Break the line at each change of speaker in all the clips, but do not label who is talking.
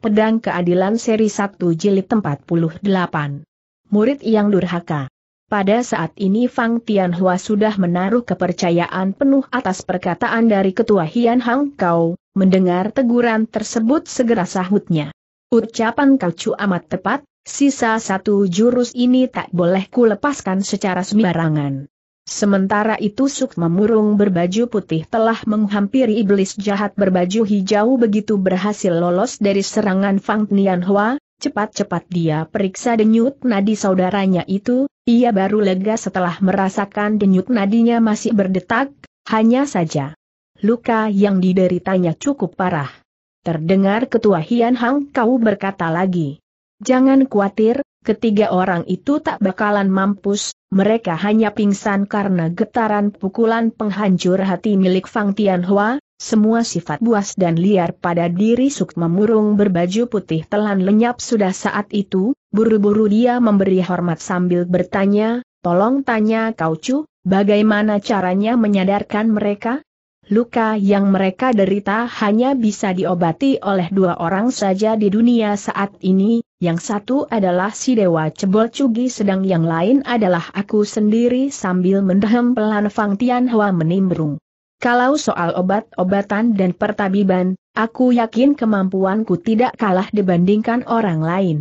Pedang Keadilan Seri 1 Jilid 48. Murid yang durhaka. Pada saat ini Fang Tianhua sudah menaruh kepercayaan penuh atas perkataan dari Ketua Hian Hang Kau, mendengar teguran tersebut segera sahutnya. Ucapan Kau amat tepat, sisa satu jurus ini tak boleh kulepaskan secara sembarangan. Sementara itu Suk memurung berbaju putih telah menghampiri iblis jahat berbaju hijau begitu berhasil lolos dari serangan Fang Nianhua, cepat-cepat dia periksa denyut nadi saudaranya itu, ia baru lega setelah merasakan denyut nadinya masih berdetak, hanya saja. Luka yang dideritanya cukup parah. Terdengar ketua Hian Hang Kau berkata lagi. Jangan khawatir, ketiga orang itu tak bakalan mampus, mereka hanya pingsan karena getaran pukulan penghancur hati milik Fang Tianhua, semua sifat buas dan liar pada diri Sukma Murung berbaju putih telan lenyap sudah saat itu, buru-buru dia memberi hormat sambil bertanya, tolong tanya kau cu, bagaimana caranya menyadarkan mereka? Luka yang mereka derita hanya bisa diobati oleh dua orang saja di dunia saat ini, yang satu adalah si Dewa Cebol Cugi sedang yang lain adalah aku sendiri sambil mendehem pelan Fang hua menimbrung. Kalau soal obat-obatan dan pertabiban, aku yakin kemampuanku tidak kalah dibandingkan orang lain.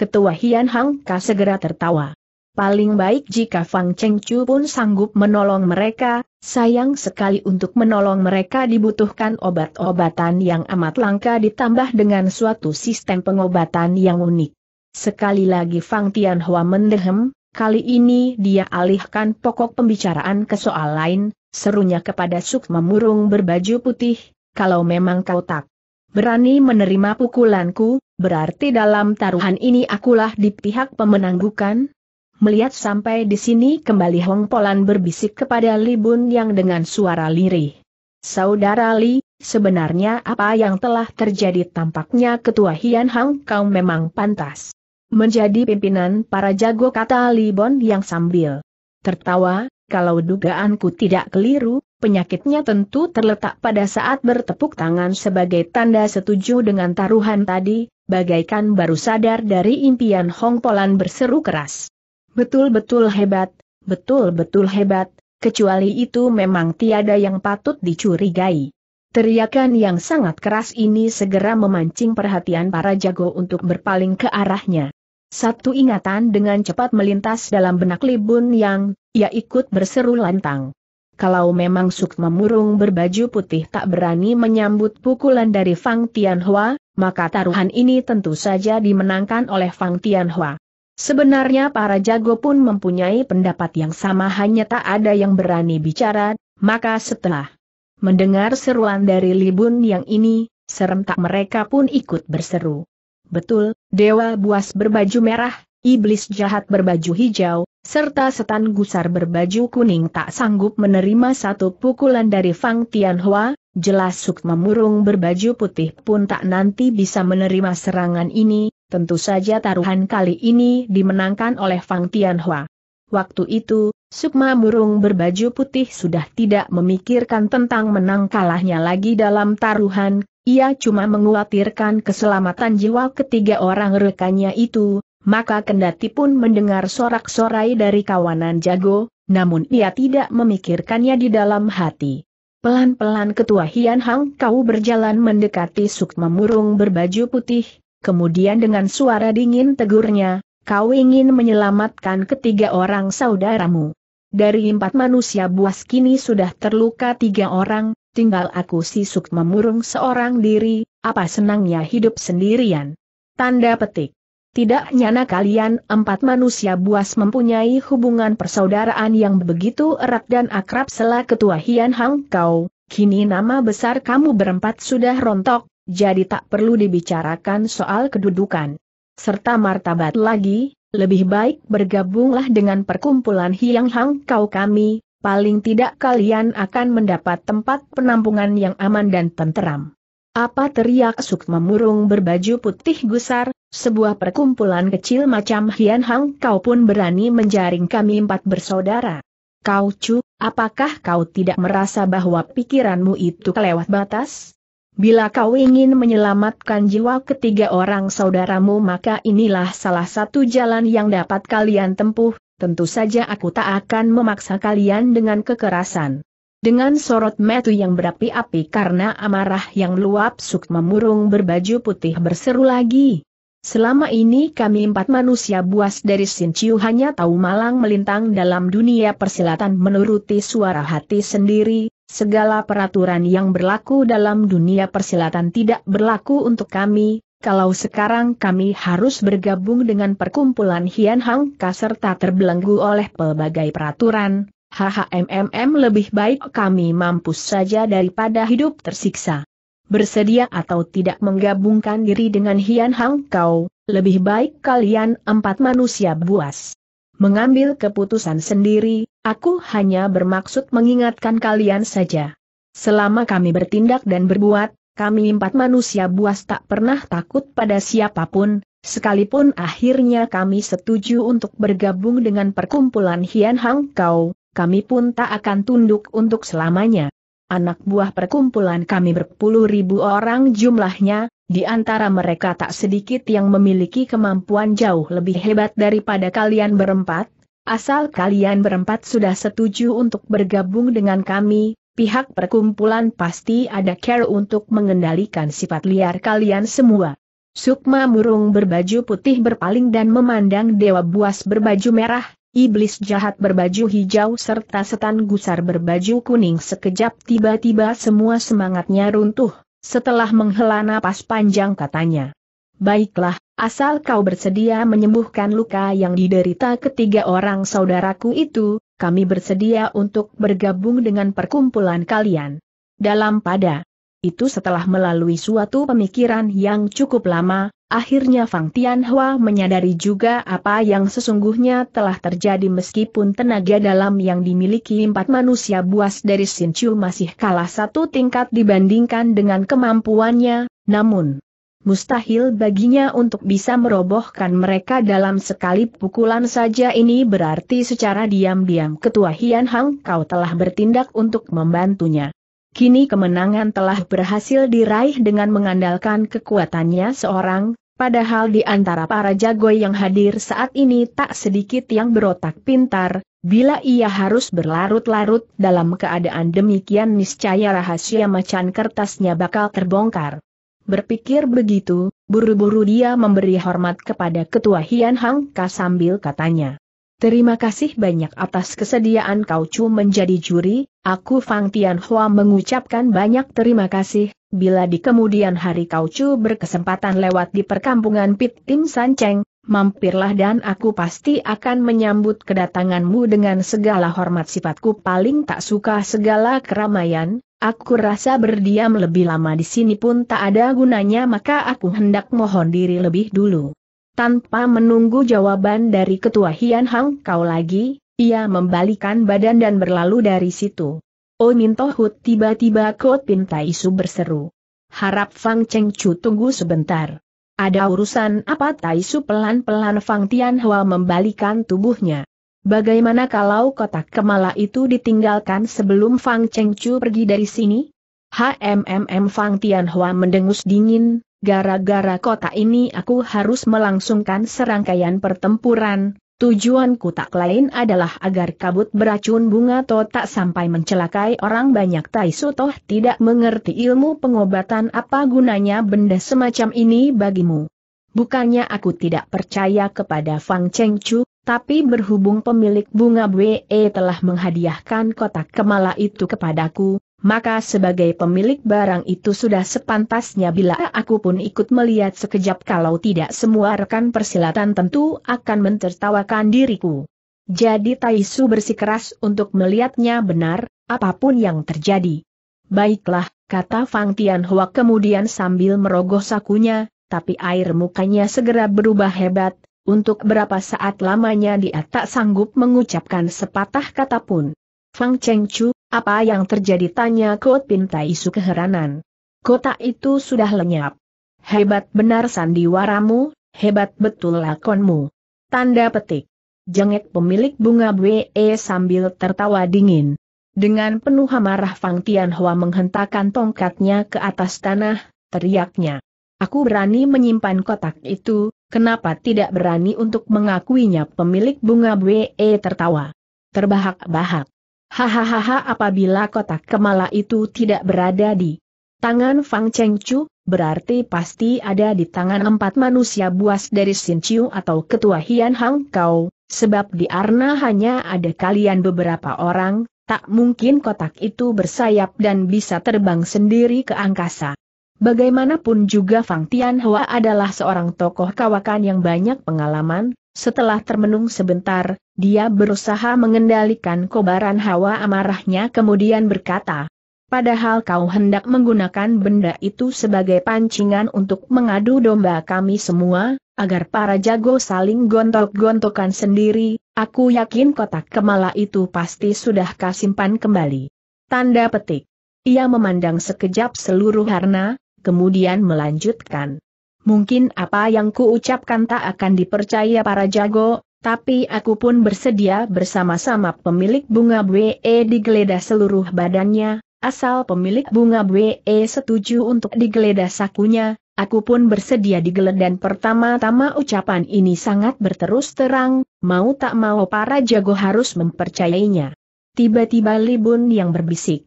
Ketua Hian Hang Ka segera tertawa. Paling baik jika Fang Cheng pun sanggup menolong mereka, sayang sekali untuk menolong mereka dibutuhkan obat-obatan yang amat langka ditambah dengan suatu sistem pengobatan yang unik. Sekali lagi Fang Tianhua mendehem, kali ini dia alihkan pokok pembicaraan ke soal lain, serunya kepada Suk memurung berbaju putih, kalau memang kau tak berani menerima pukulanku, berarti dalam taruhan ini akulah di pihak pemenang bukan? Melihat sampai di sini kembali Hong Polan berbisik kepada Li Bun yang dengan suara lirih. Saudara Li, sebenarnya apa yang telah terjadi tampaknya ketua Hian Hang kau memang pantas. Menjadi pimpinan para jago kata Li Bon yang sambil tertawa, kalau dugaanku tidak keliru, penyakitnya tentu terletak pada saat bertepuk tangan sebagai tanda setuju dengan taruhan tadi, bagaikan baru sadar dari impian Hong Polan berseru keras. Betul-betul hebat, betul-betul hebat, kecuali itu memang tiada yang patut dicurigai. Teriakan yang sangat keras ini segera memancing perhatian para jago untuk berpaling ke arahnya. Satu ingatan dengan cepat melintas dalam benak Libun yang, ia ikut berseru lantang. Kalau memang Sukma Murung berbaju putih tak berani menyambut pukulan dari Fang Tianhua, maka taruhan ini tentu saja dimenangkan oleh Fang Tianhua. Sebenarnya para jago pun mempunyai pendapat yang sama hanya tak ada yang berani bicara, maka setelah mendengar seruan dari Libun yang ini, serentak mereka pun ikut berseru. Betul, Dewa Buas berbaju merah, Iblis jahat berbaju hijau, serta setan gusar berbaju kuning tak sanggup menerima satu pukulan dari Fang Tianhua, jelas Sukma Murung berbaju putih pun tak nanti bisa menerima serangan ini, Tentu saja taruhan kali ini dimenangkan oleh Fang Tianhua. Waktu itu, Sukma Murung berbaju putih sudah tidak memikirkan tentang menang kalahnya lagi dalam taruhan, ia cuma menguatirkan keselamatan jiwa ketiga orang rekannya itu, maka kendati pun mendengar sorak-sorai dari kawanan jago, namun ia tidak memikirkannya di dalam hati. Pelan-pelan ketua Hian Hang Kau berjalan mendekati Sukma Murung berbaju putih, kemudian dengan suara dingin tegurnya, kau ingin menyelamatkan ketiga orang saudaramu. Dari empat manusia buas kini sudah terluka tiga orang, tinggal aku sisuk memurung seorang diri, apa senangnya hidup sendirian. Tanda petik. Tidak nyana kalian empat manusia buas mempunyai hubungan persaudaraan yang begitu erat dan akrab setelah ketua Hian Hang Kau, kini nama besar kamu berempat sudah rontok, jadi tak perlu dibicarakan soal kedudukan. Serta martabat lagi, lebih baik bergabunglah dengan perkumpulan Hiang Hang Kau kami, paling tidak kalian akan mendapat tempat penampungan yang aman dan tenteram. Apa teriak Suk memurung berbaju putih gusar, sebuah perkumpulan kecil macam Hian Hang kau pun berani menjaring kami empat bersaudara. Kau Cu, apakah kau tidak merasa bahwa pikiranmu itu kelewat batas? Bila kau ingin menyelamatkan jiwa ketiga orang saudaramu maka inilah salah satu jalan yang dapat kalian tempuh, tentu saja aku tak akan memaksa kalian dengan kekerasan. Dengan sorot metu yang berapi-api karena amarah yang luap suk memurung berbaju putih berseru lagi. Selama ini kami empat manusia buas dari Sinciu hanya tahu malang melintang dalam dunia persilatan menuruti suara hati sendiri, Segala peraturan yang berlaku dalam dunia persilatan tidak berlaku untuk kami, kalau sekarang kami harus bergabung dengan perkumpulan Hian Hang Ka serta terbelenggu oleh pelbagai peraturan, HHMMM lebih baik kami mampus saja daripada hidup tersiksa. Bersedia atau tidak menggabungkan diri dengan Hian Hang Kau, lebih baik kalian empat manusia buas. Mengambil keputusan sendiri, Aku hanya bermaksud mengingatkan kalian saja. Selama kami bertindak dan berbuat, kami empat manusia buas tak pernah takut pada siapapun, sekalipun akhirnya kami setuju untuk bergabung dengan perkumpulan Hian Hang Kau, kami pun tak akan tunduk untuk selamanya. Anak buah perkumpulan kami berpuluh ribu orang jumlahnya, di antara mereka tak sedikit yang memiliki kemampuan jauh lebih hebat daripada kalian berempat, Asal kalian berempat sudah setuju untuk bergabung dengan kami, pihak perkumpulan pasti ada care untuk mengendalikan sifat liar kalian semua. Sukma murung berbaju putih berpaling dan memandang dewa buas berbaju merah, iblis jahat berbaju hijau serta setan gusar berbaju kuning sekejap tiba-tiba semua semangatnya runtuh, setelah menghela napas panjang katanya. Baiklah, Asal kau bersedia menyembuhkan luka yang diderita ketiga orang saudaraku itu, kami bersedia untuk bergabung dengan perkumpulan kalian. Dalam pada itu setelah melalui suatu pemikiran yang cukup lama, akhirnya Fang Tianhua menyadari juga apa yang sesungguhnya telah terjadi meskipun tenaga dalam yang dimiliki empat manusia buas dari Chiu masih kalah satu tingkat dibandingkan dengan kemampuannya, namun mustahil baginya untuk bisa merobohkan mereka dalam sekali pukulan saja ini berarti secara diam-diam ketua Hian Hang kau telah bertindak untuk membantunya. Kini kemenangan telah berhasil diraih dengan mengandalkan kekuatannya seorang, padahal di antara para jago yang hadir saat ini tak sedikit yang berotak pintar, Bila ia harus berlarut-larut dalam keadaan demikian niscaya rahasia macan kertasnya bakal terbongkar. Berpikir begitu, buru-buru dia memberi hormat kepada Ketua Hian Hang Ka sambil katanya. Terima kasih banyak atas kesediaan kau cu menjadi juri, aku Fang Tian Hua mengucapkan banyak terima kasih, bila di kemudian hari kau cu berkesempatan lewat di perkampungan Pit Tim San Cheng, mampirlah dan aku pasti akan menyambut kedatanganmu dengan segala hormat sifatku paling tak suka segala keramaian, Aku rasa berdiam lebih lama di sini pun tak ada gunanya maka aku hendak mohon diri lebih dulu. Tanpa menunggu jawaban dari ketua Hian Hang kau lagi, ia membalikan badan dan berlalu dari situ. Oh Mintohut tiba-tiba kau Pintai Isu berseru. Harap Fang Cheng Chu tunggu sebentar. Ada urusan apa Taisu pelan-pelan Fang Tian Hua membalikan tubuhnya. Bagaimana kalau kotak kemala itu ditinggalkan sebelum Fang Chengchu pergi dari sini? HMMM Fang Tianhua mendengus dingin, gara-gara kotak ini aku harus melangsungkan serangkaian pertempuran, tujuanku tak lain adalah agar kabut beracun bunga to tak sampai mencelakai orang banyak Tai Sutoh tidak mengerti ilmu pengobatan apa gunanya benda semacam ini bagimu. Bukannya aku tidak percaya kepada Fang Chengchu? Tapi berhubung pemilik bunga BE e telah menghadiahkan kotak kemala itu kepadaku, maka sebagai pemilik barang itu sudah sepantasnya bila aku pun ikut melihat sekejap kalau tidak semua rekan persilatan tentu akan mentertawakan diriku. Jadi Taisu bersikeras untuk melihatnya benar, apapun yang terjadi. Baiklah, kata Fang Tianhua kemudian sambil merogoh sakunya, tapi air mukanya segera berubah hebat, untuk berapa saat lamanya dia tak sanggup mengucapkan sepatah kata pun. Fang Cheng Chu, apa yang terjadi tanya Kot Pintai Su keheranan. Kota itu sudah lenyap. Hebat benar sandiwaramu, hebat betul lakonmu. Tanda petik. Jengek pemilik bunga WE e sambil tertawa dingin. Dengan penuh amarah Fang Tianhua menghentakkan tongkatnya ke atas tanah, teriaknya. Aku berani menyimpan kotak itu, kenapa tidak berani untuk mengakuinya pemilik bunga BE tertawa. Terbahak-bahak. Hahaha apabila kotak kemala itu tidak berada di tangan Fang Cheng Chu, berarti pasti ada di tangan empat manusia buas dari Sin Chiu atau ketua Hian Hang Kau, sebab di Arna hanya ada kalian beberapa orang, tak mungkin kotak itu bersayap dan bisa terbang sendiri ke angkasa. Bagaimanapun juga Fang Tianhua adalah seorang tokoh kawakan yang banyak pengalaman, setelah termenung sebentar, dia berusaha mengendalikan kobaran hawa amarahnya kemudian berkata, Padahal kau hendak menggunakan benda itu sebagai pancingan untuk mengadu domba kami semua, agar para jago saling gontok-gontokan sendiri, aku yakin kotak kemala itu pasti sudah kasimpan kembali. Tanda petik. Ia memandang sekejap seluruh harna, kemudian melanjutkan. Mungkin apa yang kuucapkan tak akan dipercaya para jago, tapi aku pun bersedia bersama-sama pemilik bunga BE e digeledah seluruh badannya, asal pemilik bunga WE e setuju untuk digeledah sakunya, aku pun bersedia digeledah pertama-tama ucapan ini sangat berterus terang, mau tak mau para jago harus mempercayainya. Tiba-tiba Libun yang berbisik.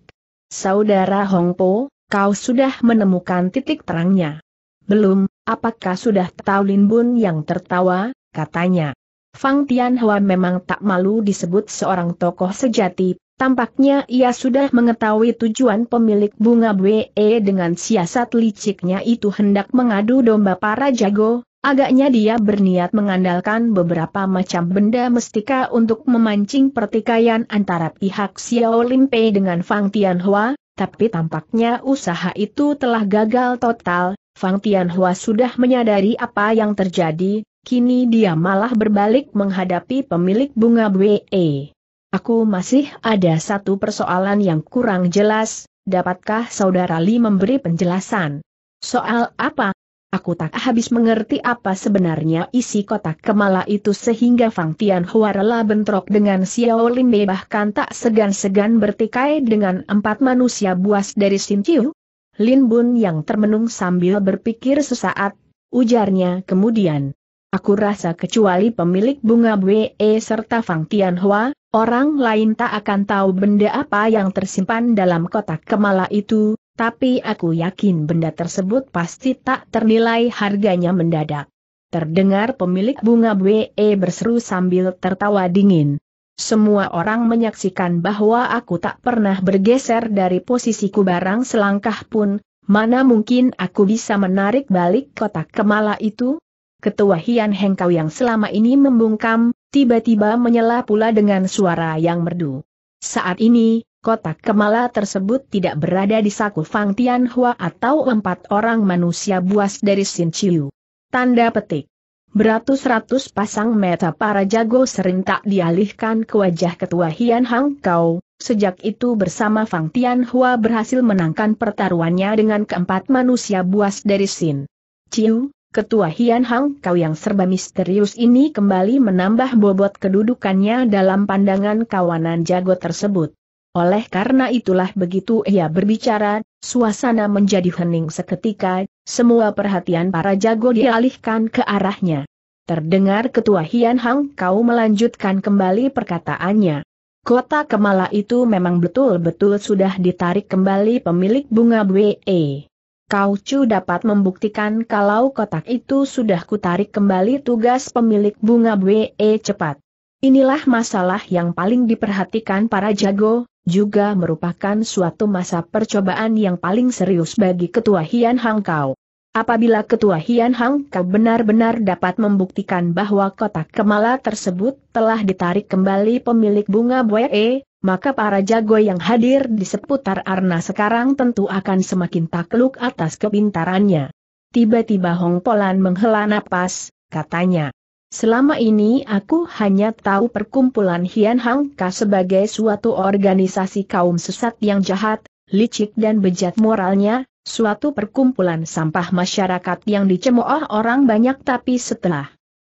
Saudara Hongpo, kau sudah menemukan titik terangnya. Belum, apakah sudah tahu Lin Bun yang tertawa, katanya. Fang Tianhua memang tak malu disebut seorang tokoh sejati, tampaknya ia sudah mengetahui tujuan pemilik bunga BE e dengan siasat liciknya itu hendak mengadu domba para jago, Agaknya dia berniat mengandalkan beberapa macam benda mestika untuk memancing pertikaian antara pihak Xiao Lin Pei dengan Fang Tianhua, tapi tampaknya usaha itu telah gagal total, Fang Tianhua sudah menyadari apa yang terjadi, kini dia malah berbalik menghadapi pemilik bunga BE. Aku masih ada satu persoalan yang kurang jelas, dapatkah Saudara Li memberi penjelasan? Soal apa? Aku tak habis mengerti apa sebenarnya isi kotak kemala itu sehingga Fang Tian Hua rela bentrok dengan Xiao Limbe bahkan tak segan-segan bertikai dengan empat manusia buas dari Sin Chiu. Lin Bun yang termenung sambil berpikir sesaat, ujarnya kemudian. Aku rasa kecuali pemilik bunga Bwe serta Fang Tian Hua, orang lain tak akan tahu benda apa yang tersimpan dalam kotak kemala itu, tapi aku yakin benda tersebut pasti tak ternilai harganya mendadak. Terdengar pemilik bunga BE berseru sambil tertawa dingin. Semua orang menyaksikan bahwa aku tak pernah bergeser dari posisiku barang selangkah pun, mana mungkin aku bisa menarik balik kotak kemala itu? Ketua Hian Hengkau yang selama ini membungkam, tiba-tiba menyela pula dengan suara yang merdu. Saat ini, kotak kemala tersebut tidak berada di saku Fang Tianhua atau empat orang manusia buas dari Sin Chiu. Tanda petik. Beratus-ratus pasang mata para jago sering tak dialihkan ke wajah ketua Hian Hang Kau, sejak itu bersama Fang Tianhua berhasil menangkan pertaruhannya dengan keempat manusia buas dari Sin. Chiu, ketua Hian Hang Kau yang serba misterius ini kembali menambah bobot kedudukannya dalam pandangan kawanan jago tersebut. Oleh karena itulah begitu ia berbicara, suasana menjadi hening seketika, semua perhatian para jago dialihkan ke arahnya. Terdengar ketua Hian Hang Kau melanjutkan kembali perkataannya. Kota Kemala itu memang betul-betul sudah ditarik kembali pemilik bunga We. Kau Chu dapat membuktikan kalau kotak itu sudah kutarik kembali tugas pemilik bunga We cepat. Inilah masalah yang paling diperhatikan para jago, juga merupakan suatu masa percobaan yang paling serius bagi Ketua Hian Hang Kau. Apabila Ketua Hian Hang Kau benar-benar dapat membuktikan bahwa kotak kemala tersebut telah ditarik kembali pemilik bunga Boye, e, maka para jago yang hadir di seputar Arna sekarang tentu akan semakin takluk atas kebintarannya. Tiba-tiba Hong Polan menghela napas, katanya. Selama ini aku hanya tahu perkumpulan Hian Hang Ka sebagai suatu organisasi kaum sesat yang jahat, licik dan bejat moralnya, suatu perkumpulan sampah masyarakat yang dicemooh orang banyak tapi setelah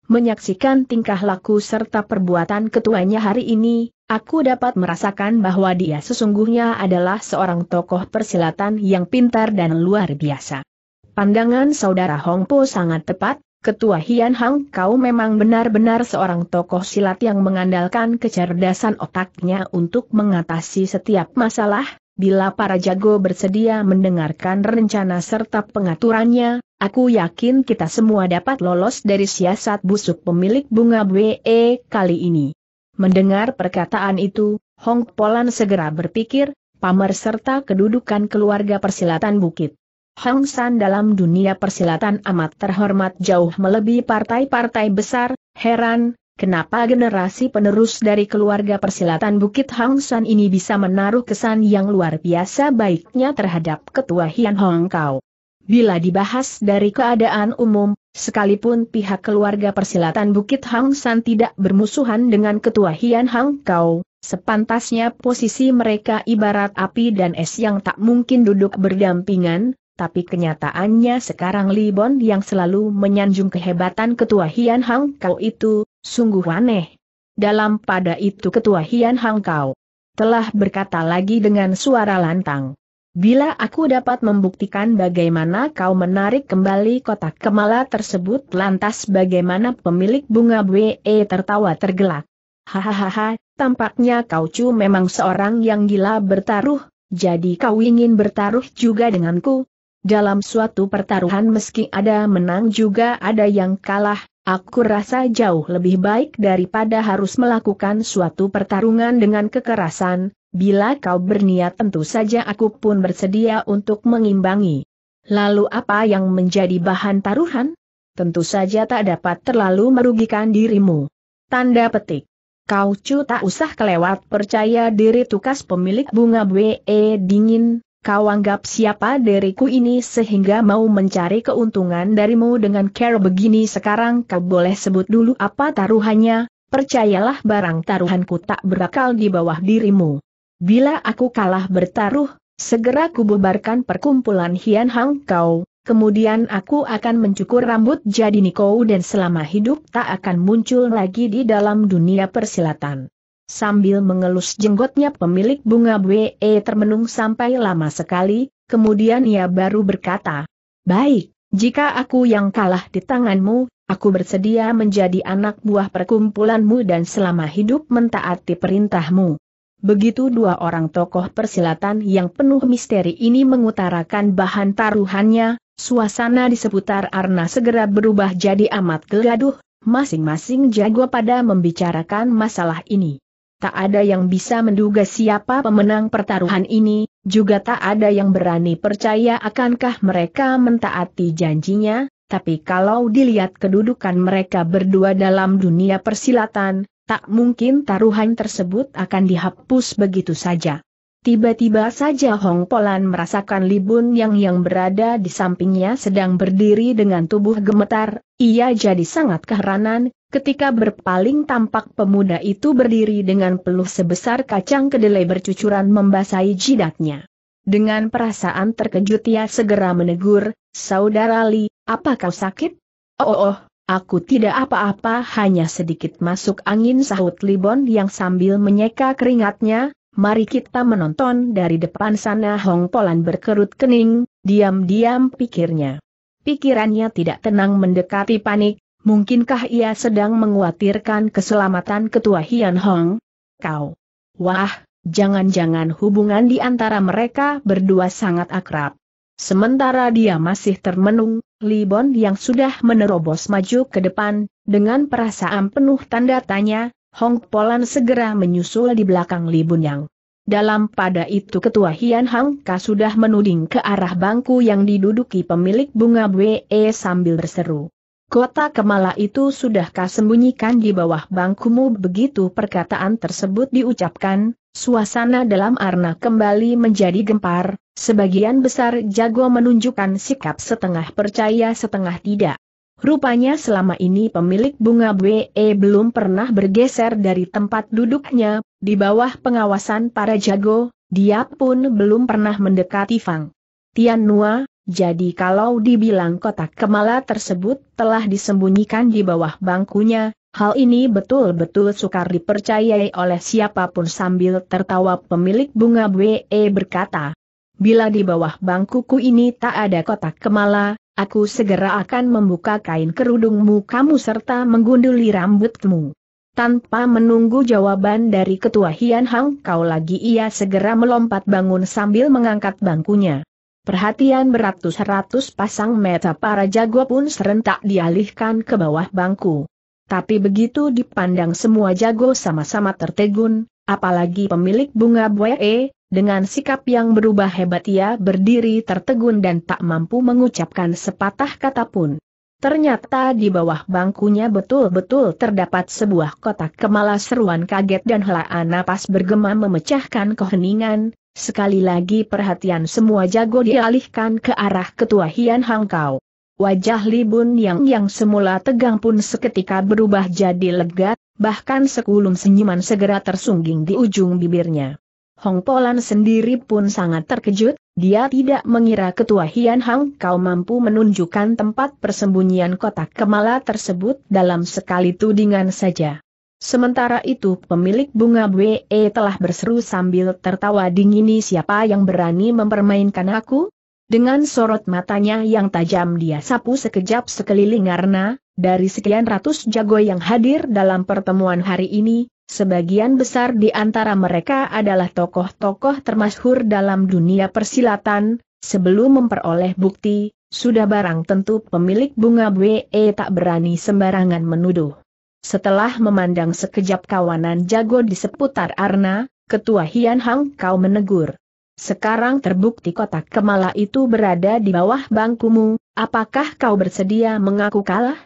menyaksikan tingkah laku serta perbuatan ketuanya hari ini, aku dapat merasakan bahwa dia sesungguhnya adalah seorang tokoh persilatan yang pintar dan luar biasa. Pandangan saudara Hongpo sangat tepat, Ketua Hian Hang kau memang benar-benar seorang tokoh silat yang mengandalkan kecerdasan otaknya untuk mengatasi setiap masalah, bila para jago bersedia mendengarkan rencana serta pengaturannya, aku yakin kita semua dapat lolos dari siasat busuk pemilik bunga We kali ini. Mendengar perkataan itu, Hong Polan segera berpikir, pamer serta kedudukan keluarga persilatan bukit. Hang San dalam dunia persilatan amat terhormat jauh melebihi partai-partai besar, heran, kenapa generasi penerus dari keluarga persilatan Bukit Hang San ini bisa menaruh kesan yang luar biasa baiknya terhadap ketua Hian Hong Kau. Bila dibahas dari keadaan umum, sekalipun pihak keluarga persilatan Bukit Hang San tidak bermusuhan dengan ketua Hian Hong Kau, Sepantasnya posisi mereka ibarat api dan es yang tak mungkin duduk berdampingan, tapi kenyataannya sekarang Libon yang selalu menyanjung kehebatan ketua Hian Hang Kau itu, sungguh aneh. Dalam pada itu ketua Hian Hang Kau telah berkata lagi dengan suara lantang. Bila aku dapat membuktikan bagaimana kau menarik kembali kotak kemala tersebut lantas bagaimana pemilik bunga BE tertawa tergelak. Hahaha, tampaknya kau cu memang seorang yang gila bertaruh, jadi kau ingin bertaruh juga denganku, dalam suatu pertaruhan meski ada menang juga ada yang kalah, aku rasa jauh lebih baik daripada harus melakukan suatu pertarungan dengan kekerasan, bila kau berniat tentu saja aku pun bersedia untuk mengimbangi. Lalu apa yang menjadi bahan taruhan? Tentu saja tak dapat terlalu merugikan dirimu. Tanda petik. Kau cu tak usah kelewat percaya diri tukas pemilik bunga BE dingin, kau anggap siapa diriku ini sehingga mau mencari keuntungan darimu dengan cara begini sekarang kau boleh sebut dulu apa taruhannya, percayalah barang taruhanku tak berakal di bawah dirimu. Bila aku kalah bertaruh, segera kububarkan perkumpulan Hian Hang kau, kemudian aku akan mencukur rambut jadi Niko dan selama hidup tak akan muncul lagi di dalam dunia persilatan. Sambil mengelus jenggotnya pemilik bunga BE termenung sampai lama sekali, kemudian ia baru berkata, Baik, jika aku yang kalah di tanganmu, aku bersedia menjadi anak buah perkumpulanmu dan selama hidup mentaati perintahmu. Begitu dua orang tokoh persilatan yang penuh misteri ini mengutarakan bahan taruhannya, suasana di seputar Arna segera berubah jadi amat gegaduh, masing-masing jago pada membicarakan masalah ini tak ada yang bisa menduga siapa pemenang pertaruhan ini, juga tak ada yang berani percaya akankah mereka mentaati janjinya, tapi kalau dilihat kedudukan mereka berdua dalam dunia persilatan, tak mungkin taruhan tersebut akan dihapus begitu saja. Tiba-tiba saja Hong Polan merasakan Libun yang yang berada di sampingnya sedang berdiri dengan tubuh gemetar, ia jadi sangat keheranan, Ketika berpaling tampak pemuda itu berdiri dengan peluh sebesar kacang kedelai bercucuran membasahi jidatnya. Dengan perasaan terkejut ia segera menegur, Saudara Li, apa kau sakit? Oh, oh, aku tidak apa-apa hanya sedikit masuk angin sahut Libon yang sambil menyeka keringatnya, mari kita menonton dari depan sana Hong Polan berkerut kening, diam-diam pikirnya. Pikirannya tidak tenang mendekati panik, Mungkinkah ia sedang menguatirkan keselamatan ketua Hian Hong? Kau. Wah, jangan-jangan hubungan di antara mereka berdua sangat akrab. Sementara dia masih termenung, Libon yang sudah menerobos maju ke depan, dengan perasaan penuh tanda tanya, Hong Polan segera menyusul di belakang Libun yang. Dalam pada itu ketua Hian Hong Ka sudah menuding ke arah bangku yang diduduki pemilik bunga BE sambil berseru. Kota Kemala itu sudahkah sembunyikan di bawah bangkumu begitu perkataan tersebut diucapkan, suasana dalam arna kembali menjadi gempar, sebagian besar jago menunjukkan sikap setengah percaya setengah tidak. Rupanya selama ini pemilik bunga BE belum pernah bergeser dari tempat duduknya, di bawah pengawasan para jago, dia pun belum pernah mendekati Fang. Tian Nua, jadi kalau dibilang kotak kemala tersebut telah disembunyikan di bawah bangkunya, hal ini betul-betul sukar dipercayai oleh siapapun sambil tertawa pemilik bunga BE berkata. Bila di bawah bangkuku ini tak ada kotak kemala, aku segera akan membuka kain kerudungmu kamu serta menggunduli rambutmu. Tanpa menunggu jawaban dari ketua Hian Hang kau lagi ia segera melompat bangun sambil mengangkat bangkunya. Perhatian beratus-ratus pasang mata para jago pun serentak dialihkan ke bawah bangku. Tapi begitu dipandang semua jago sama-sama tertegun, apalagi pemilik bunga buae, dengan sikap yang berubah hebat ia berdiri tertegun dan tak mampu mengucapkan sepatah kata pun. Ternyata di bawah bangkunya betul-betul terdapat sebuah kotak kemala seruan kaget dan helaan napas bergema memecahkan keheningan, Sekali lagi perhatian semua jago dialihkan ke arah ketua Hian Hang Kau. Wajah Li Bun Yang yang semula tegang pun seketika berubah jadi lega, bahkan sekulum senyuman segera tersungging di ujung bibirnya. Hong Polan sendiri pun sangat terkejut, dia tidak mengira ketua Hian Hang Kau mampu menunjukkan tempat persembunyian kotak kemala tersebut dalam sekali tudingan saja. Sementara itu pemilik bunga BE telah berseru sambil tertawa dingin siapa yang berani mempermainkan aku? Dengan sorot matanya yang tajam dia sapu sekejap sekeliling karena, dari sekian ratus jago yang hadir dalam pertemuan hari ini, sebagian besar di antara mereka adalah tokoh-tokoh termasyhur dalam dunia persilatan, sebelum memperoleh bukti, sudah barang tentu pemilik bunga BE tak berani sembarangan menuduh setelah memandang sekejap kawanan jago di seputar Arna, Ketua Hian Hang kau menegur. Sekarang terbukti kotak kemala itu berada di bawah bangkumu, apakah kau bersedia mengaku kalah?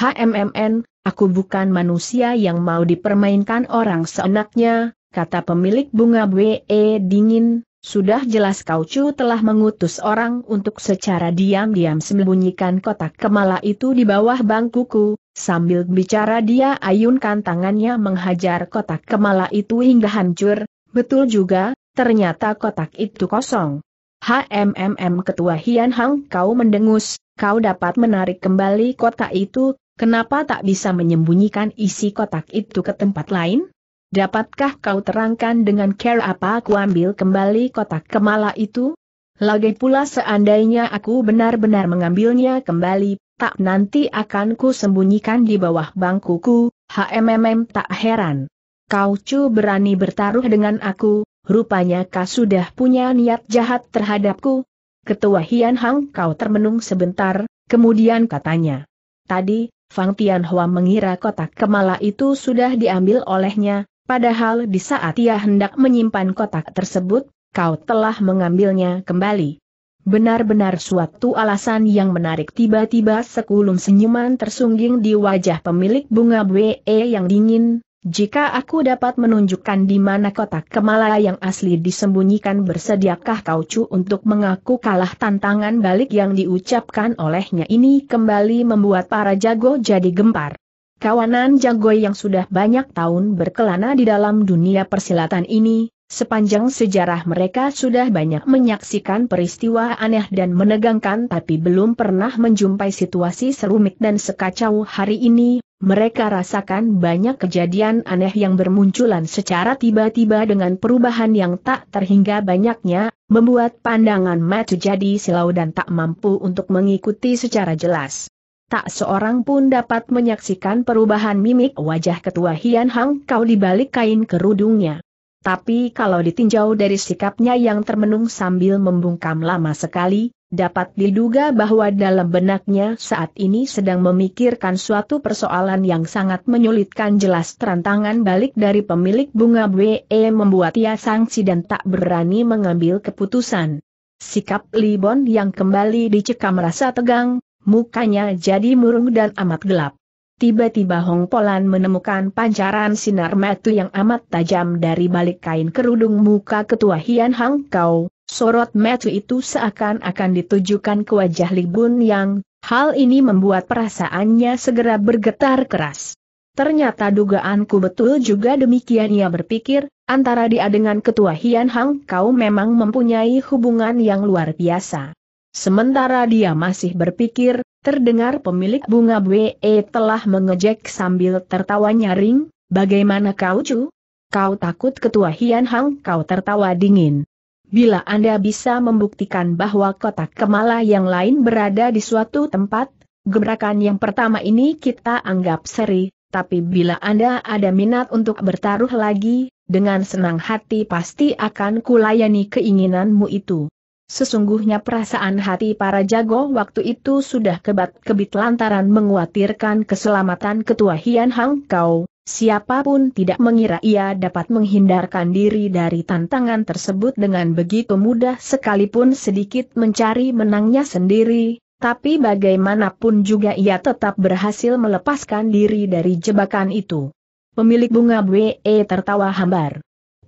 HMMN, aku bukan manusia yang mau dipermainkan orang seenaknya, kata pemilik bunga BE dingin, sudah jelas Kau Chu telah mengutus orang untuk secara diam-diam sembunyikan kotak kemala itu di bawah bangkuku, sambil bicara dia ayunkan tangannya menghajar kotak kemala itu hingga hancur, betul juga, ternyata kotak itu kosong. HMMM Ketua Hian Hang kau mendengus, kau dapat menarik kembali kotak itu, kenapa tak bisa menyembunyikan isi kotak itu ke tempat lain? Dapatkah kau terangkan dengan care apa aku ambil kembali kotak kemala itu? Lagi pula seandainya aku benar-benar mengambilnya kembali, tak nanti akan ku sembunyikan di bawah bangkuku, HMMM tak heran. Kau cu berani bertaruh dengan aku, rupanya kau sudah punya niat jahat terhadapku. Ketua Hian Hang kau termenung sebentar, kemudian katanya. Tadi, Fang Tianhua mengira kotak kemala itu sudah diambil olehnya, Padahal di saat ia hendak menyimpan kotak tersebut, kau telah mengambilnya kembali. Benar-benar suatu alasan yang menarik tiba-tiba sekulum senyuman tersungging di wajah pemilik bunga We yang dingin, jika aku dapat menunjukkan di mana kotak kemala yang asli disembunyikan bersediakah kau cu untuk mengaku kalah tantangan balik yang diucapkan olehnya ini kembali membuat para jago jadi gempar. Kawanan jago yang sudah banyak tahun berkelana di dalam dunia persilatan ini, sepanjang sejarah mereka sudah banyak menyaksikan peristiwa aneh dan menegangkan tapi belum pernah menjumpai situasi serumit dan sekacau hari ini, mereka rasakan banyak kejadian aneh yang bermunculan secara tiba-tiba dengan perubahan yang tak terhingga banyaknya, membuat pandangan mata jadi silau dan tak mampu untuk mengikuti secara jelas. Tak seorang pun dapat menyaksikan perubahan mimik wajah ketua Hian Hang kau di balik kain kerudungnya. Tapi kalau ditinjau dari sikapnya yang termenung sambil membungkam lama sekali, dapat diduga bahwa dalam benaknya saat ini sedang memikirkan suatu persoalan yang sangat menyulitkan jelas terantangan balik dari pemilik bunga BE e membuat ia sangsi dan tak berani mengambil keputusan. Sikap Libon yang kembali dicekam rasa tegang, Mukanya jadi murung dan amat gelap. Tiba-tiba Hong Polan menemukan pancaran sinar metu yang amat tajam dari balik kain kerudung muka ketua Hian Hang Kau. Sorot metu itu seakan-akan ditujukan ke wajah Li Bun Yang, hal ini membuat perasaannya segera bergetar keras. Ternyata dugaanku betul juga demikian ia berpikir, antara dia dengan ketua Hian Hang Kau memang mempunyai hubungan yang luar biasa. Sementara dia masih berpikir, terdengar pemilik bunga BE telah mengejek sambil tertawa nyaring, bagaimana kau cu? Kau takut ketua Hian Hang kau tertawa dingin. Bila Anda bisa membuktikan bahwa kotak kemala yang lain berada di suatu tempat, gebrakan yang pertama ini kita anggap seri, tapi bila Anda ada minat untuk bertaruh lagi, dengan senang hati pasti akan kulayani keinginanmu itu. Sesungguhnya perasaan hati para jago waktu itu sudah kebat-kebit lantaran menguatirkan keselamatan ketua Hian Hang Kau, siapapun tidak mengira ia dapat menghindarkan diri dari tantangan tersebut dengan begitu mudah sekalipun sedikit mencari menangnya sendiri, tapi bagaimanapun juga ia tetap berhasil melepaskan diri dari jebakan itu. Pemilik bunga BE tertawa hambar.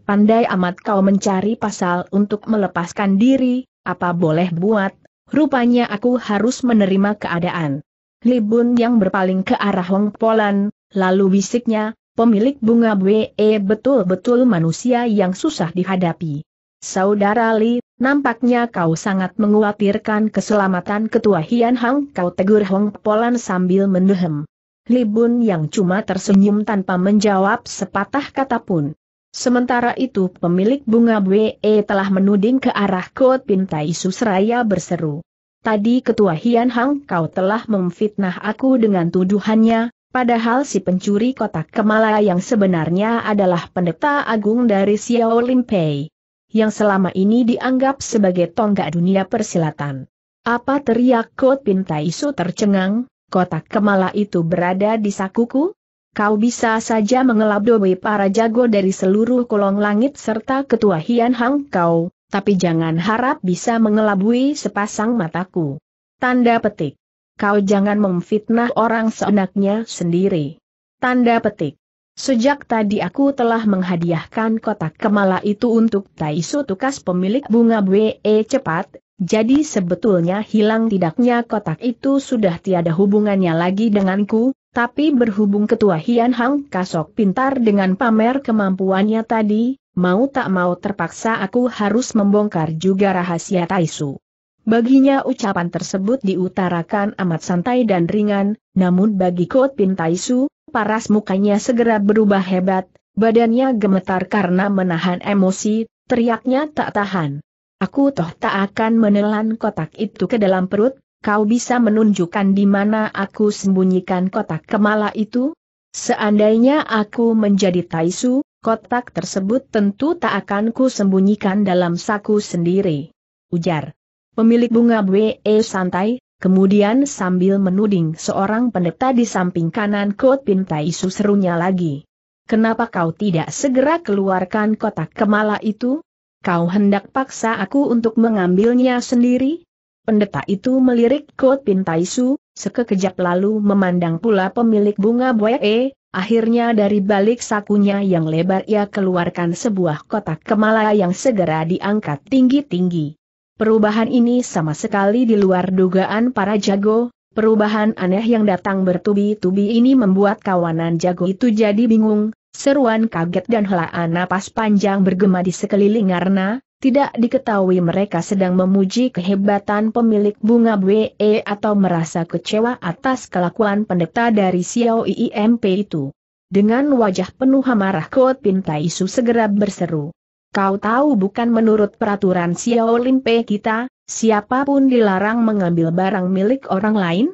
Pandai amat kau mencari pasal untuk melepaskan diri, apa boleh buat, rupanya aku harus menerima keadaan. Libun yang berpaling ke arah Wong Polan, lalu bisiknya, pemilik bunga BE eh, betul-betul manusia yang susah dihadapi. Saudara Li, nampaknya kau sangat menguatirkan keselamatan ketua Hian Hang kau tegur Hong Polan sambil mendehem. Libun yang cuma tersenyum tanpa menjawab sepatah kata pun. Sementara itu pemilik bunga BE telah menuding ke arah Kot Pintai Seraya berseru. Tadi ketua Hian Hang kau telah memfitnah aku dengan tuduhannya, padahal si pencuri kotak kemala yang sebenarnya adalah pendeta agung dari Xiao Limpei. Yang selama ini dianggap sebagai tonggak dunia persilatan. Apa teriak Kot Pintai Su tercengang, kotak kemala itu berada di sakuku? kau bisa saja mengelabui para jago dari seluruh kolong langit serta ketua Hian Hang kau, tapi jangan harap bisa mengelabui sepasang mataku. Tanda petik. Kau jangan memfitnah orang seenaknya sendiri. Tanda petik. Sejak tadi aku telah menghadiahkan kotak kemala itu untuk Taisu Tukas pemilik bunga BE cepat, jadi sebetulnya hilang tidaknya kotak itu sudah tiada hubungannya lagi denganku, tapi berhubung ketua Hian Hang Kasok pintar dengan pamer kemampuannya tadi, mau tak mau terpaksa aku harus membongkar juga rahasia Taisu. Baginya ucapan tersebut diutarakan amat santai dan ringan, namun bagi Kot Pin Taisu, paras mukanya segera berubah hebat, badannya gemetar karena menahan emosi, teriaknya tak tahan. Aku toh tak akan menelan kotak itu ke dalam perut, kau bisa menunjukkan di mana aku sembunyikan kotak kemala itu? Seandainya aku menjadi Taisu, kotak tersebut tentu tak akan ku sembunyikan dalam saku sendiri. Ujar. Pemilik bunga E santai, kemudian sambil menuding seorang pendeta di samping kanan Kot Pin Taisu serunya lagi. Kenapa kau tidak segera keluarkan kotak kemala itu? Kau hendak paksa aku untuk mengambilnya sendiri? Pendeta itu melirik Kotin pintaisu, sekekejap lalu memandang pula pemilik bunga e. akhirnya dari balik sakunya yang lebar ia keluarkan sebuah kotak kemala yang segera diangkat tinggi-tinggi. Perubahan ini sama sekali di luar dugaan para jago, perubahan aneh yang datang bertubi-tubi ini membuat kawanan jago itu jadi bingung, seruan kaget dan helaan napas panjang bergema di sekeliling karena, tidak diketahui mereka sedang memuji kehebatan pemilik bunga BE e atau merasa kecewa atas kelakuan pendeta dari Xiao IMP itu. Dengan wajah penuh amarah Kuo Pin Taisu segera berseru. Kau tahu bukan menurut peraturan Xiao Limpe kita, siapapun dilarang mengambil barang milik orang lain?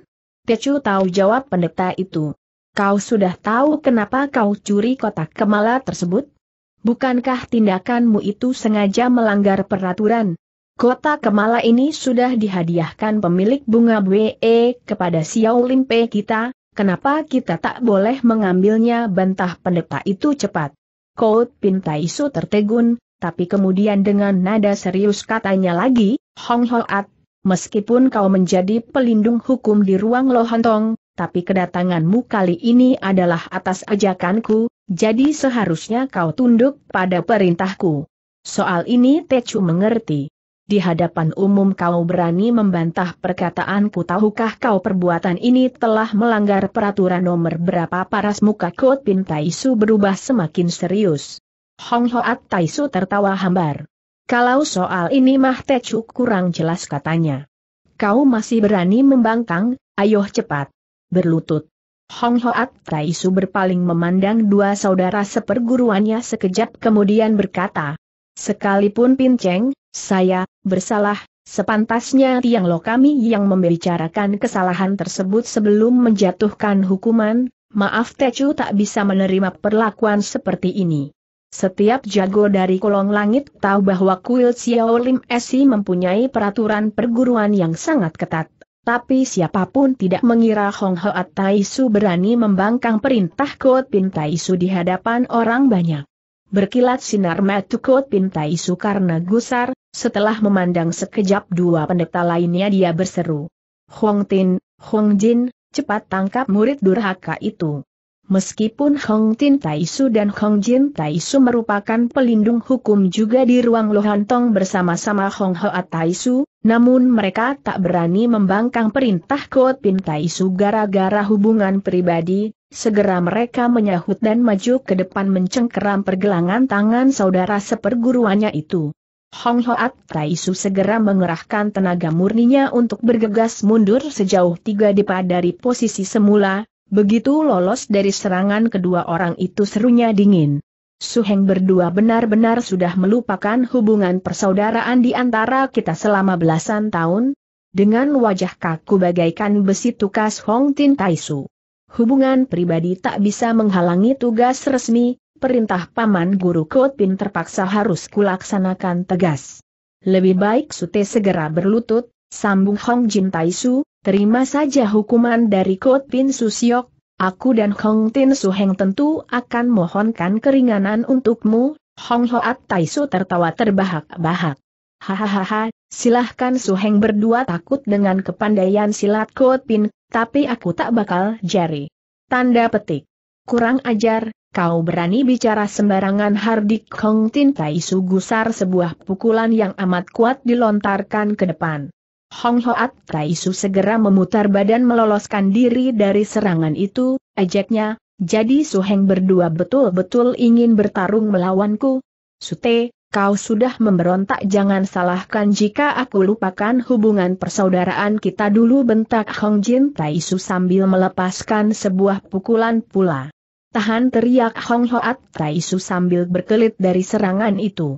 Tecu tahu jawab pendeta itu. Kau sudah tahu kenapa kau curi kotak kemala tersebut? Bukankah tindakanmu itu sengaja melanggar peraturan? Kota Kemala ini sudah dihadiahkan pemilik bunga We kepada Xiao Limpe kita, kenapa kita tak boleh mengambilnya bantah pendeta itu cepat. Kout Pintaisu tertegun, tapi kemudian dengan nada serius katanya lagi, Hong Hoat, meskipun kau menjadi pelindung hukum di ruang Lohontong, tapi kedatanganmu kali ini adalah atas ajakanku, jadi seharusnya kau tunduk pada perintahku. Soal ini Tecu mengerti. Di hadapan umum kau berani membantah perkataanku tahukah kau perbuatan ini telah melanggar peraturan nomor berapa paras muka Kot Pin Taisu berubah semakin serius. Hong Hoat Taisu tertawa hambar. Kalau soal ini mah Tecu kurang jelas katanya. Kau masih berani membangkang, ayo cepat. Berlutut. Hong Hoat Tai Su berpaling memandang dua saudara seperguruannya sekejap kemudian berkata, Sekalipun pinceng, saya, bersalah, sepantasnya Tiang Lo kami yang membicarakan kesalahan tersebut sebelum menjatuhkan hukuman, maaf Tecu tak bisa menerima perlakuan seperti ini. Setiap jago dari kolong langit tahu bahwa kuil Xiao Esi mempunyai peraturan perguruan yang sangat ketat. Tapi siapapun tidak mengira Hong Hoat Taisu berani membangkang perintah Kot Pin Su di hadapan orang banyak. Berkilat sinar mata Kot Pin Su karena gusar, setelah memandang sekejap dua pendeta lainnya dia berseru. Hong Tin, Hong Jin, cepat tangkap murid durhaka itu. Meskipun Hong Tin Taisu dan Hong Jin Taisu merupakan pelindung hukum juga di ruang Lohantong bersama-sama Hong Tai Taisu, namun mereka tak berani membangkang perintah Kot Pintai Su gara-gara hubungan pribadi, segera mereka menyahut dan maju ke depan mencengkeram pergelangan tangan saudara seperguruannya itu. Hong Hoat Taisu segera mengerahkan tenaga murninya untuk bergegas mundur sejauh tiga depa dari posisi semula, begitu lolos dari serangan kedua orang itu serunya dingin. Suheng berdua benar-benar sudah melupakan hubungan persaudaraan di antara kita selama belasan tahun, dengan wajah kaku bagaikan besi tukas Hong Tin Taisu. Hubungan pribadi tak bisa menghalangi tugas resmi, perintah Paman Guru Kotpin terpaksa harus kulaksanakan tegas. Lebih baik Sute segera berlutut, sambung Hong Jin Taisu, terima saja hukuman dari Kotpin Susiok, Aku dan Hong Tin Su Heng tentu akan mohonkan keringanan untukmu, Hong Hoat Tai Su tertawa terbahak-bahak. Hahaha, silahkan Su Heng berdua takut dengan kepandaian silat Kot Pin, tapi aku tak bakal jari. Tanda petik. Kurang ajar, kau berani bicara sembarangan Hardik Hong Tin Tai Su gusar sebuah pukulan yang amat kuat dilontarkan ke depan. Hong Hoat Su segera memutar badan meloloskan diri dari serangan itu, ejeknya, jadi Su Heng berdua betul-betul ingin bertarung melawanku. Su Te, kau sudah memberontak jangan salahkan jika aku lupakan hubungan persaudaraan kita dulu bentak Hong Jin Tai Su sambil melepaskan sebuah pukulan pula. Tahan teriak Hong Hoat Su sambil berkelit dari serangan itu.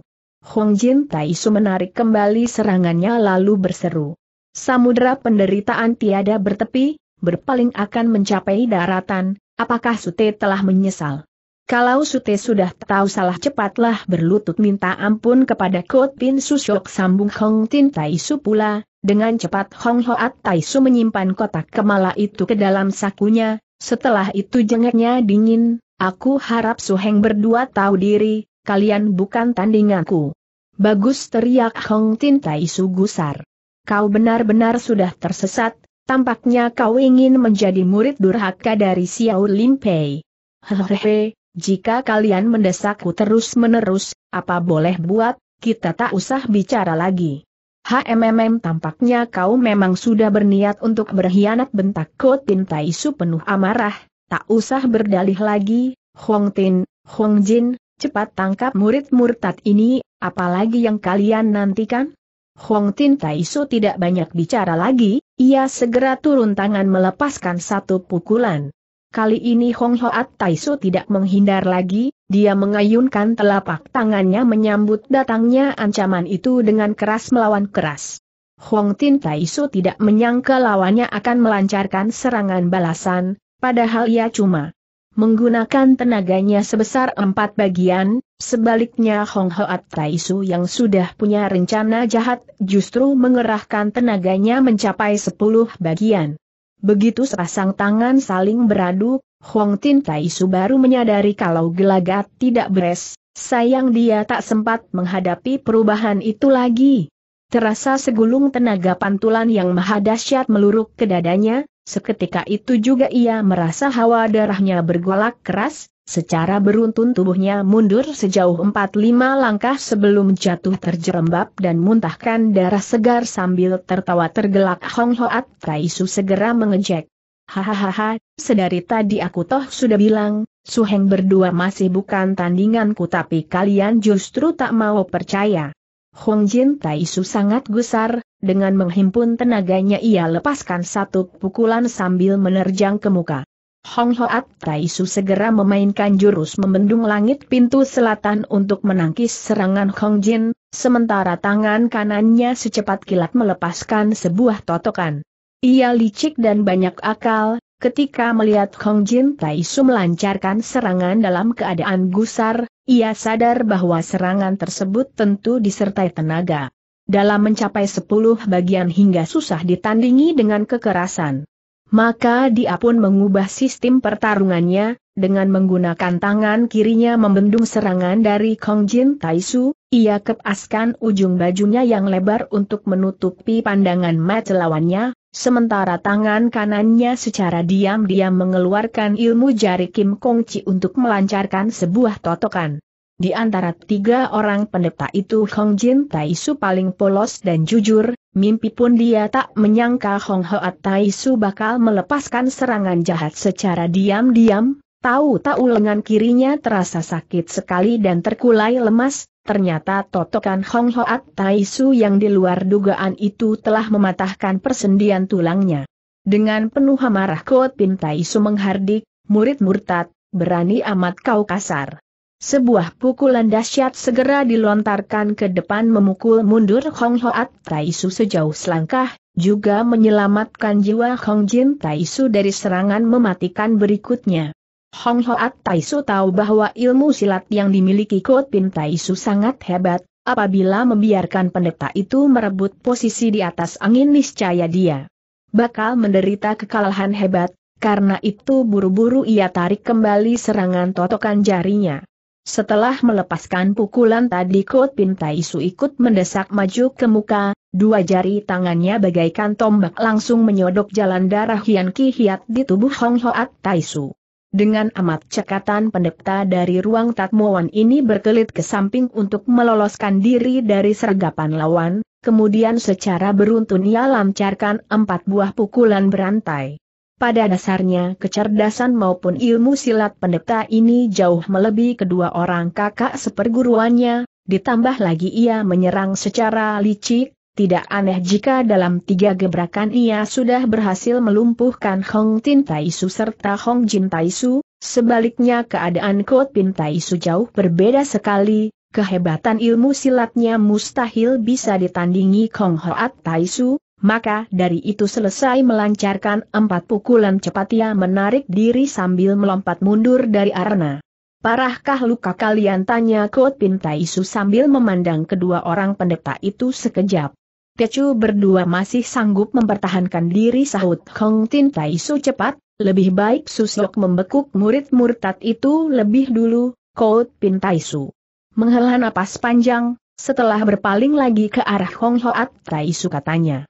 Hong Jin Tai Su menarik kembali serangannya lalu berseru. Samudra penderitaan tiada bertepi, berpaling akan mencapai daratan, apakah Sute telah menyesal? Kalau Sute sudah tahu salah cepatlah berlutut minta ampun kepada Kot Pin Susyok sambung Hong Tin Tai Su pula, dengan cepat Hong Hoat Tai Su menyimpan kotak kemala itu ke dalam sakunya, setelah itu jengeknya dingin, aku harap Su Heng berdua tahu diri, kalian bukan tandinganku. Bagus teriak Hong Tin Tai Su gusar kau benar-benar sudah tersesat, tampaknya kau ingin menjadi murid durhaka dari Xiao Limpei. Pei. Hehehe, jika kalian mendesakku terus-menerus, apa boleh buat, kita tak usah bicara lagi. HMMM tampaknya kau memang sudah berniat untuk berkhianat bentak Kotin Tai Su penuh amarah, tak usah berdalih lagi, Huang Tin, Huang Jin, cepat tangkap murid murtad ini, apalagi yang kalian nantikan? Hong Tin Taisu tidak banyak bicara lagi, ia segera turun tangan melepaskan satu pukulan. Kali ini Hong Hoat Taisu tidak menghindar lagi, dia mengayunkan telapak tangannya menyambut datangnya ancaman itu dengan keras melawan keras. Hong Tin Taisu tidak menyangka lawannya akan melancarkan serangan balasan, padahal ia cuma menggunakan tenaganya sebesar empat bagian, sebaliknya Hong Hoat Taisu yang sudah punya rencana jahat justru mengerahkan tenaganya mencapai sepuluh bagian. Begitu sepasang tangan saling beradu, Hong Tin Su baru menyadari kalau gelagat tidak beres, sayang dia tak sempat menghadapi perubahan itu lagi. Terasa segulung tenaga pantulan yang maha dahsyat meluruk ke dadanya, Seketika itu juga ia merasa hawa darahnya bergolak keras, secara beruntun tubuhnya mundur sejauh 4-5 langkah sebelum jatuh terjerembab dan muntahkan darah segar sambil tertawa tergelak Hong Hoat Taisu segera mengejek. Hahaha, sedari tadi aku toh sudah bilang, Suheng berdua masih bukan tandinganku tapi kalian justru tak mau percaya. Hong Jin Taisu sangat gusar, dengan menghimpun tenaganya ia lepaskan satu pukulan sambil menerjang ke muka. Hong Hoat Taisu segera memainkan jurus membendung langit pintu selatan untuk menangkis serangan Hong Jin, sementara tangan kanannya secepat kilat melepaskan sebuah totokan. Ia licik dan banyak akal, ketika melihat Hong Jin Taisu melancarkan serangan dalam keadaan gusar, ia sadar bahwa serangan tersebut tentu disertai tenaga dalam mencapai sepuluh bagian hingga susah ditandingi dengan kekerasan. Maka dia pun mengubah sistem pertarungannya, dengan menggunakan tangan kirinya membendung serangan dari Kong Jin Taisu, ia kepaskan ujung bajunya yang lebar untuk menutupi pandangan mata lawannya, sementara tangan kanannya secara diam-diam mengeluarkan ilmu jari Kim Kong Chi untuk melancarkan sebuah totokan. Di antara tiga orang pendeta itu Hong Jin Tai Su paling polos dan jujur, mimpi pun dia tak menyangka Hong Hoat Su bakal melepaskan serangan jahat secara diam-diam, tahu-tahu lengan kirinya terasa sakit sekali dan terkulai lemas, ternyata totokan Hong Hoat Su yang di luar dugaan itu telah mematahkan persendian tulangnya. Dengan penuh amarah Ko Tai Su menghardik, murid murtad, berani amat kau kasar. Sebuah pukulan dahsyat segera dilontarkan ke depan memukul mundur Hong Hoat Taisu sejauh selangkah, juga menyelamatkan jiwa Hong Jin Taisu dari serangan mematikan berikutnya. Hong Hoat Taisu tahu bahwa ilmu silat yang dimiliki Kot Pin Taisu sangat hebat, apabila membiarkan pendeta itu merebut posisi di atas angin niscaya dia bakal menderita kekalahan hebat, karena itu buru-buru ia tarik kembali serangan totokan jarinya. Setelah melepaskan pukulan tadi Kot Pintaisu ikut mendesak maju ke muka, dua jari tangannya bagaikan tombak langsung menyodok jalan darah Hian Ki Hiat di tubuh Hong Hoat Taisu. Dengan amat cekatan pendeta dari ruang tatmuan ini berkelit ke samping untuk meloloskan diri dari sergapan lawan, kemudian secara beruntun ia lancarkan empat buah pukulan berantai. Pada dasarnya kecerdasan maupun ilmu silat pendeta ini jauh melebihi kedua orang kakak seperguruannya, ditambah lagi ia menyerang secara licik, tidak aneh jika dalam tiga gebrakan ia sudah berhasil melumpuhkan Hong Tin Taisu serta Hong Jin Taisu, sebaliknya keadaan Ko Pin Taisu jauh berbeda sekali, kehebatan ilmu silatnya mustahil bisa ditandingi Kong Hoat Taisu, maka dari itu selesai melancarkan empat pukulan cepat ia menarik diri sambil melompat mundur dari arena. Parahkah luka kalian tanya Kot Su sambil memandang kedua orang pendeta itu sekejap. Tecu berdua masih sanggup mempertahankan diri sahut Hong Tin Tai Su cepat, lebih baik suslok membekuk murid murtad itu lebih dulu, Kot Su. Menghela napas panjang, setelah berpaling lagi ke arah Hong Hoat Tai Su katanya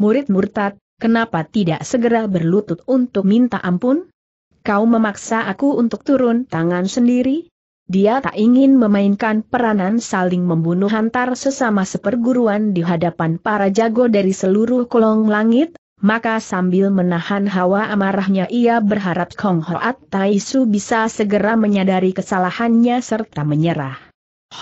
murid murtad, kenapa tidak segera berlutut untuk minta ampun? Kau memaksa aku untuk turun tangan sendiri? Dia tak ingin memainkan peranan saling membunuh antar sesama seperguruan di hadapan para jago dari seluruh kolong langit, maka sambil menahan hawa amarahnya ia berharap Kong Hoat Taisu bisa segera menyadari kesalahannya serta menyerah.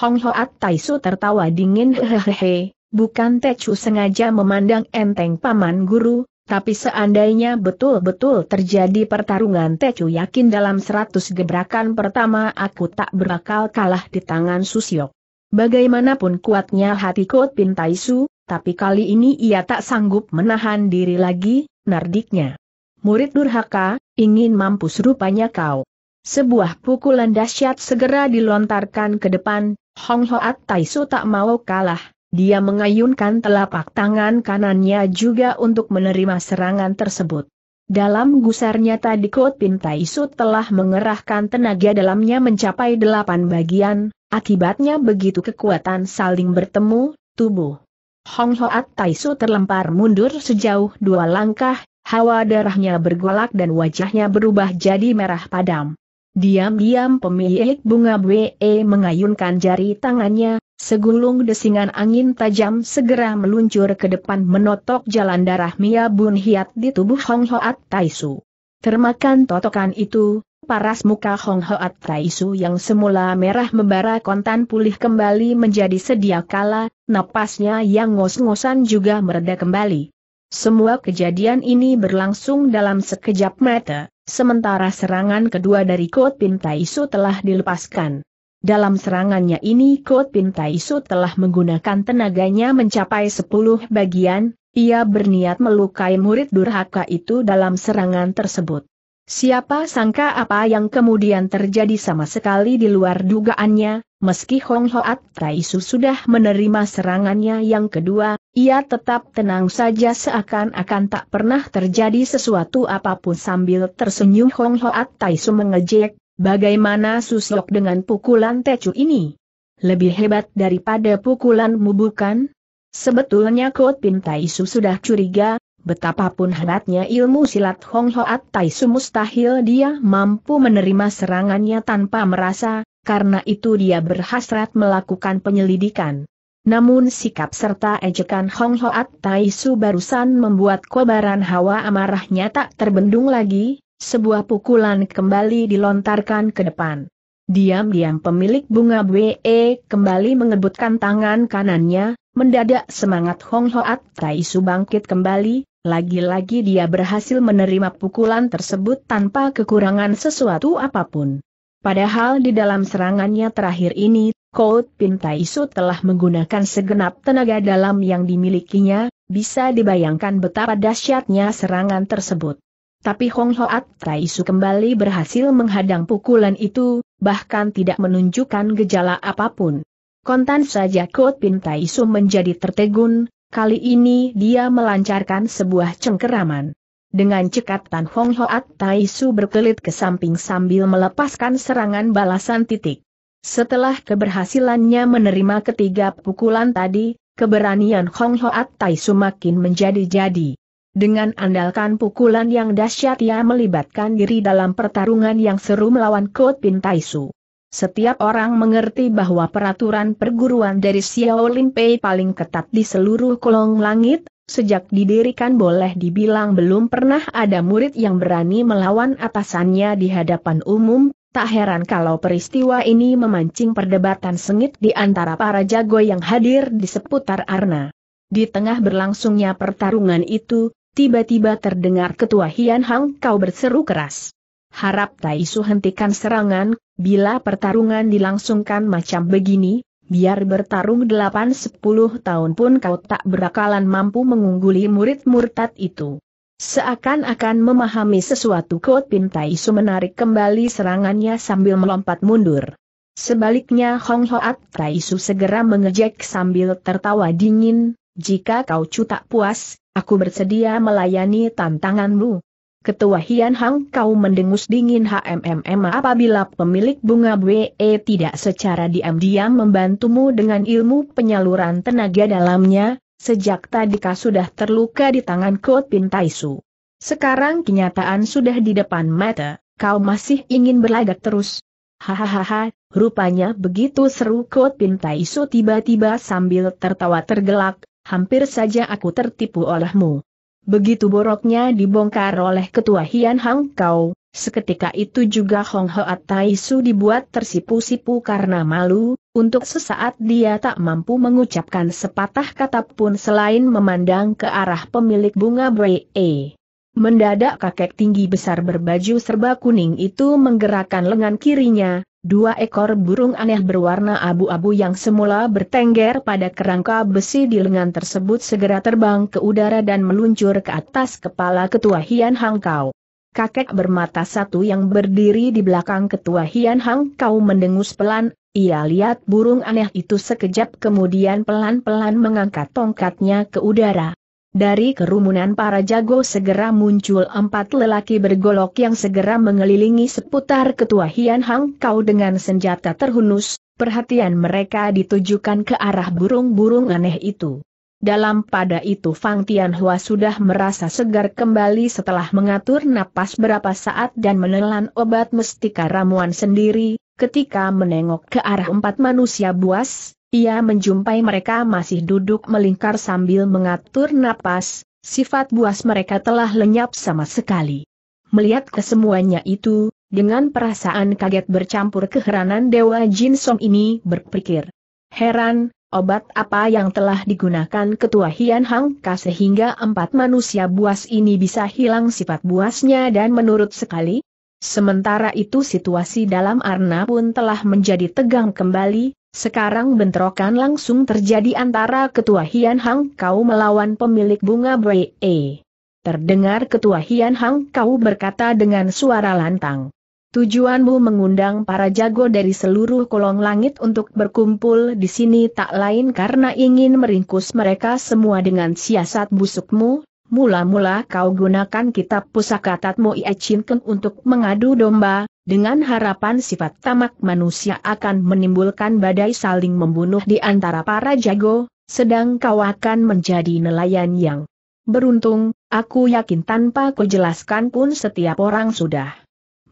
Hong Hoat Taisu tertawa dingin hehehe, Bukan Tecu sengaja memandang enteng paman guru, tapi seandainya betul-betul terjadi pertarungan Tecu yakin dalam seratus gebrakan pertama aku tak berakal kalah di tangan Susyok. Bagaimanapun kuatnya hati Kot Pintaisu, tapi kali ini ia tak sanggup menahan diri lagi, nardiknya. Murid durhaka, ingin mampus rupanya kau. Sebuah pukulan dahsyat segera dilontarkan ke depan, Hong Hoat Taisu tak mau kalah, dia mengayunkan telapak tangan kanannya juga untuk menerima serangan tersebut. Dalam gusarnya tadi Kot Pintai Su telah mengerahkan tenaga dalamnya mencapai delapan bagian, akibatnya begitu kekuatan saling bertemu, tubuh. Hong Hoat Tai Su terlempar mundur sejauh dua langkah, hawa darahnya bergolak dan wajahnya berubah jadi merah padam. Diam-diam pemilik bunga BE mengayunkan jari tangannya, Segulung desingan angin tajam segera meluncur ke depan menotok jalan darah Mia Bun Hiat di tubuh Hong Hoat Taisu. Termakan totokan itu, paras muka Hong Hoat Taisu yang semula merah membara kontan pulih kembali menjadi sedia kala, napasnya yang ngos-ngosan juga mereda kembali. Semua kejadian ini berlangsung dalam sekejap mata, sementara serangan kedua dari Kot Pin Taisu telah dilepaskan. Dalam serangannya ini Kot Pin Taisu telah menggunakan tenaganya mencapai 10 bagian, ia berniat melukai murid durhaka itu dalam serangan tersebut. Siapa sangka apa yang kemudian terjadi sama sekali di luar dugaannya, meski Hong Hoat Taisu sudah menerima serangannya yang kedua, ia tetap tenang saja seakan-akan tak pernah terjadi sesuatu apapun sambil tersenyum Hong Hoat Taisu mengejek, Bagaimana susok dengan pukulan Tecu ini? Lebih hebat daripada pukulanmu bukan? Sebetulnya Kot Pin Taisu sudah curiga, betapapun hebatnya ilmu silat Hong Hoat Taisu mustahil dia mampu menerima serangannya tanpa merasa, karena itu dia berhasrat melakukan penyelidikan. Namun sikap serta ejekan Hong Hoat Taisu barusan membuat kobaran hawa amarahnya tak terbendung lagi, sebuah pukulan kembali dilontarkan ke depan. Diam-diam pemilik bunga BE kembali mengebutkan tangan kanannya, mendadak semangat Hong Hoat Taisu bangkit kembali, lagi-lagi dia berhasil menerima pukulan tersebut tanpa kekurangan sesuatu apapun. Padahal di dalam serangannya terakhir ini, Kout Pin Taisu telah menggunakan segenap tenaga dalam yang dimilikinya, bisa dibayangkan betapa dahsyatnya serangan tersebut. Tapi Hong Hoat Tai Su kembali berhasil menghadang pukulan itu, bahkan tidak menunjukkan gejala apapun. Kontan saja Kot Pin Tai Su menjadi tertegun, kali ini dia melancarkan sebuah cengkeraman. Dengan cekatan Hong Hoat Tai Su berkelit ke samping sambil melepaskan serangan balasan titik. Setelah keberhasilannya menerima ketiga pukulan tadi, keberanian Hong Hoat Tai Su makin menjadi-jadi. Dengan andalkan pukulan yang dahsyat ia melibatkan diri dalam pertarungan yang seru melawan Kot Pin Taisu. Setiap orang mengerti bahwa peraturan perguruan dari Xiao Lin Pei paling ketat di seluruh kolong langit, sejak didirikan boleh dibilang belum pernah ada murid yang berani melawan atasannya di hadapan umum, tak heran kalau peristiwa ini memancing perdebatan sengit di antara para jago yang hadir di seputar Arna. Di tengah berlangsungnya pertarungan itu, tiba-tiba terdengar ketua Hian Hang kau berseru keras. Harap Tai Su hentikan serangan, bila pertarungan dilangsungkan macam begini, biar bertarung 8-10 tahun pun kau tak berakalan mampu mengungguli murid murtad itu. Seakan-akan memahami sesuatu Kot Pin Su menarik kembali serangannya sambil melompat mundur. Sebaliknya Hong Hoat Tai Su segera mengejek sambil tertawa dingin, jika kau cu tak puas, aku bersedia melayani tantanganmu. Ketua Hian Hang kau mendengus dingin HMMM apabila pemilik bunga BE tidak secara diam-diam membantumu dengan ilmu penyaluran tenaga dalamnya, sejak tadi kau sudah terluka di tangan Kot Su. Sekarang kenyataan sudah di depan mata, kau masih ingin berlagak terus. Hahaha, rupanya begitu seru Kot Su tiba-tiba sambil tertawa tergelak, hampir saja aku tertipu olehmu. Begitu boroknya dibongkar oleh ketua Hian Hang Kau, seketika itu juga Hong Hoa Tai Su dibuat tersipu-sipu karena malu, untuk sesaat dia tak mampu mengucapkan sepatah kata pun selain memandang ke arah pemilik bunga E. Mendadak kakek tinggi besar berbaju serba kuning itu menggerakkan lengan kirinya, dua ekor burung aneh berwarna abu-abu yang semula bertengger pada kerangka besi di lengan tersebut segera terbang ke udara dan meluncur ke atas kepala ketua Hian Hang Kau. Kakek bermata satu yang berdiri di belakang ketua Hian Hang Kau mendengus pelan, ia lihat burung aneh itu sekejap kemudian pelan-pelan mengangkat tongkatnya ke udara. Dari kerumunan para jago segera muncul empat lelaki bergolok yang segera mengelilingi seputar ketua Hian Hang Kau dengan senjata terhunus, perhatian mereka ditujukan ke arah burung-burung aneh itu. Dalam pada itu Fang Tianhua sudah merasa segar kembali setelah mengatur napas berapa saat dan menelan obat mestika ramuan sendiri, ketika menengok ke arah empat manusia buas, ia menjumpai mereka masih duduk melingkar sambil mengatur napas, sifat buas mereka telah lenyap sama sekali. Melihat kesemuanya itu, dengan perasaan kaget bercampur keheranan Dewa Jin Song ini berpikir. Heran, obat apa yang telah digunakan Ketua Hian Hang Ka sehingga empat manusia buas ini bisa hilang sifat buasnya dan menurut sekali? Sementara itu situasi dalam Arna pun telah menjadi tegang kembali, sekarang bentrokan langsung terjadi antara Ketua Hian Hang Kau melawan pemilik bunga E. Terdengar Ketua Hian Hang Kau berkata dengan suara lantang. Tujuanmu mengundang para jago dari seluruh kolong langit untuk berkumpul di sini tak lain karena ingin meringkus mereka semua dengan siasat busukmu, Mula-mula kau gunakan kitab pusaka Tatmo Iechinken untuk mengadu domba, dengan harapan sifat tamak manusia akan menimbulkan badai saling membunuh di antara para jago, sedang kau akan menjadi nelayan yang beruntung, aku yakin tanpa jelaskan pun setiap orang sudah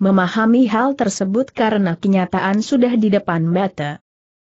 memahami hal tersebut karena kenyataan sudah di depan mata.